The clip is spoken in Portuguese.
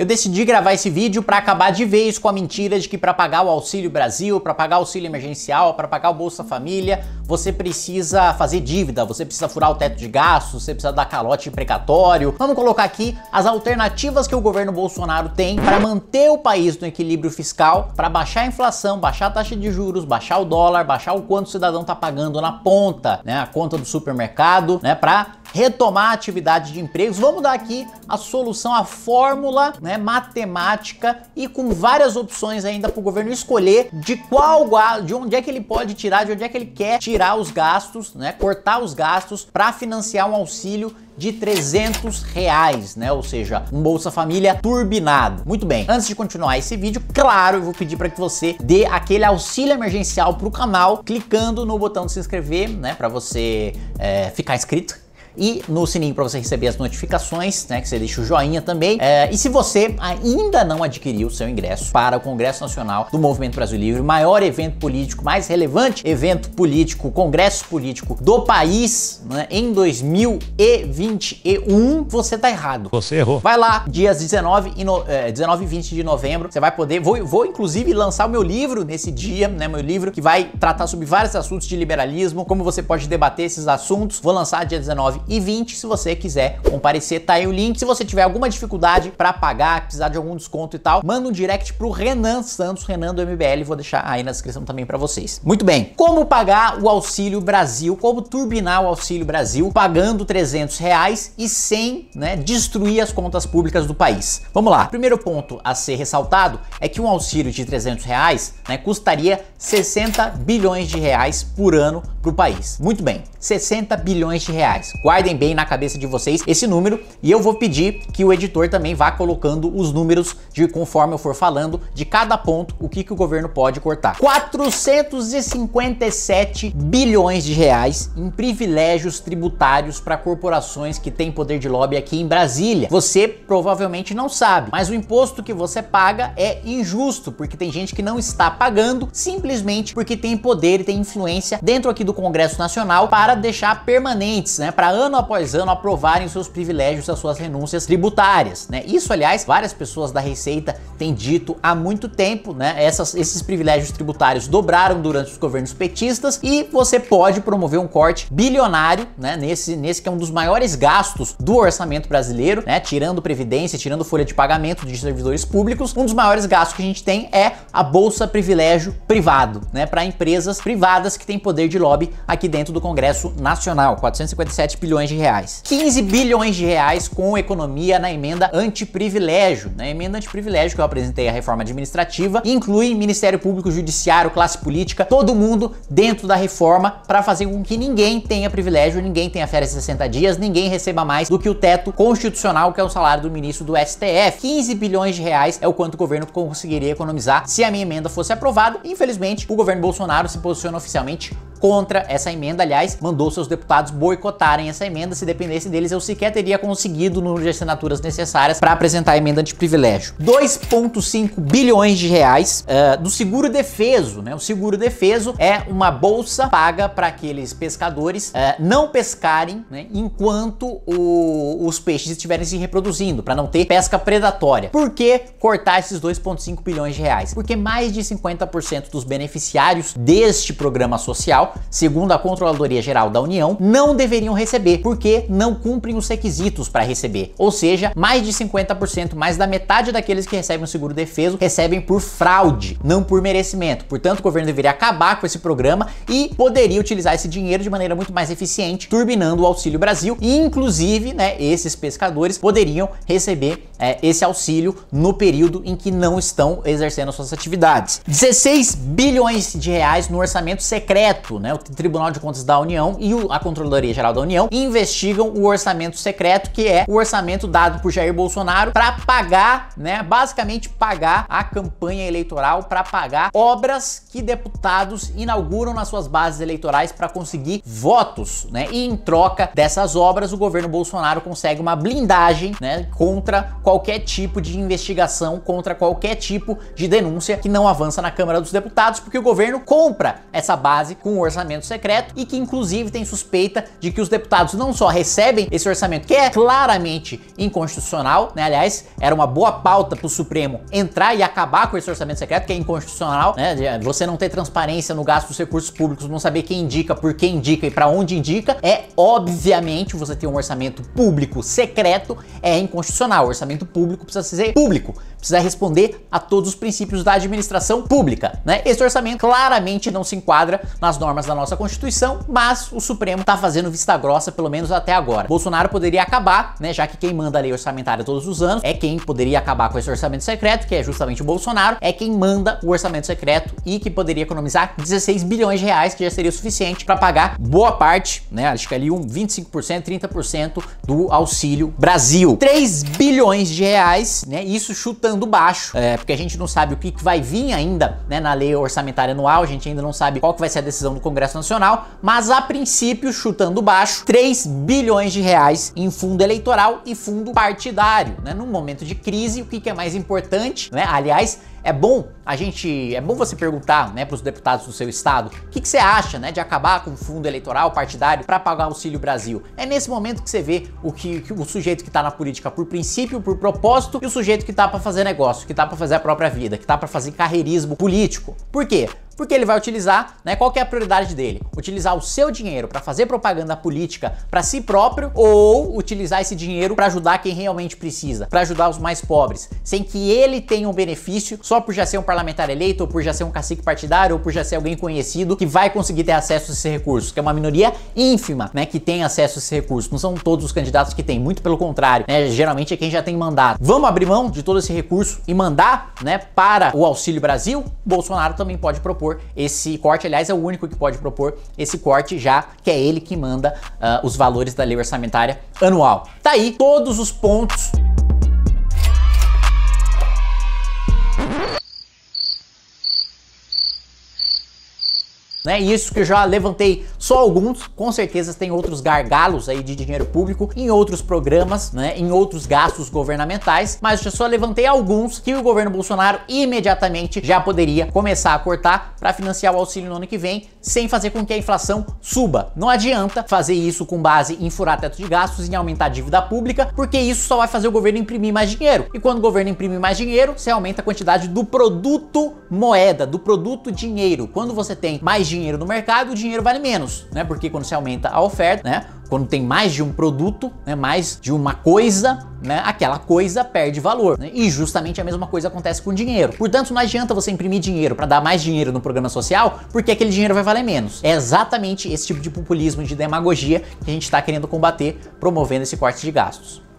Eu decidi gravar esse vídeo para acabar de vez com a mentira de que para pagar o Auxílio Brasil, para pagar o auxílio emergencial, para pagar o Bolsa Família, você precisa fazer dívida, você precisa furar o teto de gastos, você precisa dar calote precatório. Vamos colocar aqui as alternativas que o governo Bolsonaro tem para manter o país no equilíbrio fiscal, para baixar a inflação, baixar a taxa de juros, baixar o dólar, baixar o quanto o cidadão tá pagando na ponta, né, a conta do supermercado, né, para retomar a atividade de empregos. Vamos dar aqui a solução, a fórmula né, matemática e com várias opções ainda para o governo escolher de qual de onde é que ele pode tirar, de onde é que ele quer tirar os gastos, né, cortar os gastos para financiar um auxílio de 300 reais, né? Ou seja, um Bolsa Família turbinado. Muito bem, antes de continuar esse vídeo, claro, eu vou pedir para que você dê aquele auxílio emergencial para o canal, clicando no botão de se inscrever, né? Para você é, ficar inscrito e no sininho para você receber as notificações, né? Que você deixa o joinha também. É, e se você ainda não adquiriu o seu ingresso para o Congresso Nacional do Movimento Brasil Livre, maior evento político, mais relevante evento político, congresso político do país, né? Em 2021, você tá errado. Você errou. Vai lá, dias 19 e, no, é, 19 e 20 de novembro, você vai poder. Vou, vou inclusive lançar o meu livro nesse dia, né? Meu livro que vai tratar sobre vários assuntos de liberalismo, como você pode debater esses assuntos. Vou lançar dia 19 e 20 se você quiser comparecer, tá aí o link. Se você tiver alguma dificuldade para pagar, precisar de algum desconto e tal, manda um direct pro Renan Santos, Renan do MBL, vou deixar aí na descrição também para vocês. Muito bem, como pagar o Auxílio Brasil, como turbinar o Auxílio Brasil, pagando 300 reais e sem né, destruir as contas públicas do país. Vamos lá, primeiro ponto a ser ressaltado é que um auxílio de 300 reais né, custaria 60 bilhões de reais por ano para o país. Muito bem, 60 bilhões de reais. Guardem bem na cabeça de vocês esse número e eu vou pedir que o editor também vá colocando os números de conforme eu for falando de cada ponto o que, que o governo pode cortar. 457 bilhões de reais em privilégios tributários para corporações que têm poder de lobby aqui em Brasília. Você provavelmente não sabe, mas o imposto que você paga é injusto porque tem gente que não está pagando simplesmente porque tem poder e tem influência dentro aqui do do Congresso Nacional para deixar permanentes, né, para ano após ano aprovarem seus privilégios, as suas renúncias tributárias, né? Isso, aliás, várias pessoas da Receita têm dito há muito tempo, né? Essas, esses privilégios tributários dobraram durante os governos petistas e você pode promover um corte bilionário, né, nesse, nesse que é um dos maiores gastos do orçamento brasileiro, né, tirando previdência, tirando folha de pagamento de servidores públicos, um dos maiores gastos que a gente tem é a bolsa privilégio privado, né, para empresas privadas que têm poder de lobby lobby aqui dentro do Congresso Nacional, 457 bilhões de reais. 15 bilhões de reais com economia na emenda antiprivilégio. Na né? emenda antiprivilégio que eu apresentei a reforma administrativa, inclui Ministério Público, Judiciário, classe política, todo mundo dentro da reforma para fazer com que ninguém tenha privilégio, ninguém tenha férias de 60 dias, ninguém receba mais do que o teto constitucional que é o salário do ministro do STF. 15 bilhões de reais é o quanto o governo conseguiria economizar se a minha emenda fosse aprovada. Infelizmente, o governo Bolsonaro se posiciona oficialmente contra essa emenda, aliás, mandou seus deputados boicotarem essa emenda. Se dependesse deles, eu sequer teria conseguido o número de assinaturas necessárias para apresentar a emenda de privilégio. 2,5 bilhões de reais uh, do seguro defeso, né? O seguro defeso é uma bolsa paga para aqueles pescadores uh, não pescarem, né? Enquanto o, os peixes estiverem se reproduzindo, para não ter pesca predatória. Por que cortar esses 2,5 bilhões de reais? Porque mais de 50% dos beneficiários deste programa social segundo a Controladoria Geral da União, não deveriam receber porque não cumprem os requisitos para receber. Ou seja, mais de 50%, mais da metade daqueles que recebem o seguro defeso recebem por fraude, não por merecimento. Portanto, o governo deveria acabar com esse programa e poderia utilizar esse dinheiro de maneira muito mais eficiente, turbinando o Auxílio Brasil e inclusive, né, esses pescadores poderiam receber é, esse auxílio no período em que não estão exercendo suas atividades. 16 bilhões de reais no orçamento secreto, né? O Tribunal de Contas da União e a Controladoria Geral da União investigam o orçamento secreto, que é o orçamento dado por Jair Bolsonaro para pagar, né? Basicamente pagar a campanha eleitoral para pagar obras que deputados inauguram nas suas bases eleitorais para conseguir votos, né? E em troca dessas obras, o governo Bolsonaro consegue uma blindagem, né? Contra qualquer tipo de investigação, contra qualquer tipo de denúncia que não avança na Câmara dos Deputados, porque o governo compra essa base com um orçamento secreto e que inclusive tem suspeita de que os deputados não só recebem esse orçamento, que é claramente inconstitucional, né? Aliás, era uma boa pauta para o Supremo entrar e acabar com esse orçamento secreto, que é inconstitucional, né? É, você não ter transparência no gasto dos recursos públicos, não saber quem indica, por que indica e para onde indica, é obviamente você ter um orçamento público secreto é inconstitucional. O orçamento investimento público precisa ser público, precisa responder a todos os princípios da administração pública, né? Esse orçamento claramente não se enquadra nas normas da nossa Constituição, mas o Supremo está fazendo vista grossa, pelo menos até agora. Bolsonaro poderia acabar, né? Já que quem manda a lei orçamentária todos os anos é quem poderia acabar com esse orçamento secreto, que é justamente o Bolsonaro, é quem manda o orçamento secreto e que poderia economizar 16 bilhões de reais, que já seria o suficiente para pagar boa parte, né? Acho que ali um 25%, 30% do auxílio Brasil. 3 bilhões de reais, né? Isso chutando baixo, é, porque a gente não sabe o que, que vai vir ainda né, na lei orçamentária anual, a gente ainda não sabe qual que vai ser a decisão do Congresso Nacional, mas a princípio, chutando baixo, 3 bilhões de reais em fundo eleitoral e fundo partidário. Né? Num momento de crise, o que, que é mais importante, né? Aliás, é bom a gente, é bom você perguntar, né, para os deputados do seu estado, o que, que, você acha, né, de acabar com o fundo eleitoral partidário para pagar o auxílio Brasil. É nesse momento que você vê o que, que o sujeito que está na política por princípio, por propósito, e o sujeito que está para fazer negócio, que está para fazer a própria vida, que está para fazer carreirismo político. Por quê? porque ele vai utilizar, né, qual é a prioridade dele? Utilizar o seu dinheiro para fazer propaganda política para si próprio ou utilizar esse dinheiro para ajudar quem realmente precisa, para ajudar os mais pobres, sem que ele tenha um benefício só por já ser um parlamentar eleito, ou por já ser um cacique partidário, ou por já ser alguém conhecido que vai conseguir ter acesso a esses recursos, que é uma minoria ínfima, né, que tem acesso a esses recursos. Não são todos os candidatos que têm, muito pelo contrário, né, geralmente é quem já tem mandato. Vamos abrir mão de todo esse recurso e mandar, né, para o Auxílio Brasil? Bolsonaro também pode propor propor esse corte, aliás, é o único que pode propor esse corte, já que é ele que manda uh, os valores da lei orçamentária anual. Tá aí todos os pontos. Né? isso que eu já levantei só alguns, com certeza tem outros gargalos aí de dinheiro público em outros programas, né? em outros gastos governamentais, mas eu só levantei alguns que o governo Bolsonaro imediatamente já poderia começar a cortar para financiar o auxílio no ano que vem, sem fazer com que a inflação suba. Não adianta fazer isso com base em furar teto de gastos em aumentar a dívida pública, porque isso só vai fazer o governo imprimir mais dinheiro. E quando o governo imprime mais dinheiro, você aumenta a quantidade do produto moeda, do produto dinheiro. Quando você tem mais dinheiro no mercado, o dinheiro vale menos, né? Porque quando você aumenta a oferta, né? Quando tem mais de um produto, né, mais de uma coisa, né, aquela coisa perde valor. Né? E justamente a mesma coisa acontece com o dinheiro. Portanto, não adianta você imprimir dinheiro para dar mais dinheiro no programa social, porque aquele dinheiro vai valer menos. É exatamente esse tipo de populismo, de demagogia que a gente está querendo combater promovendo esse corte de gastos.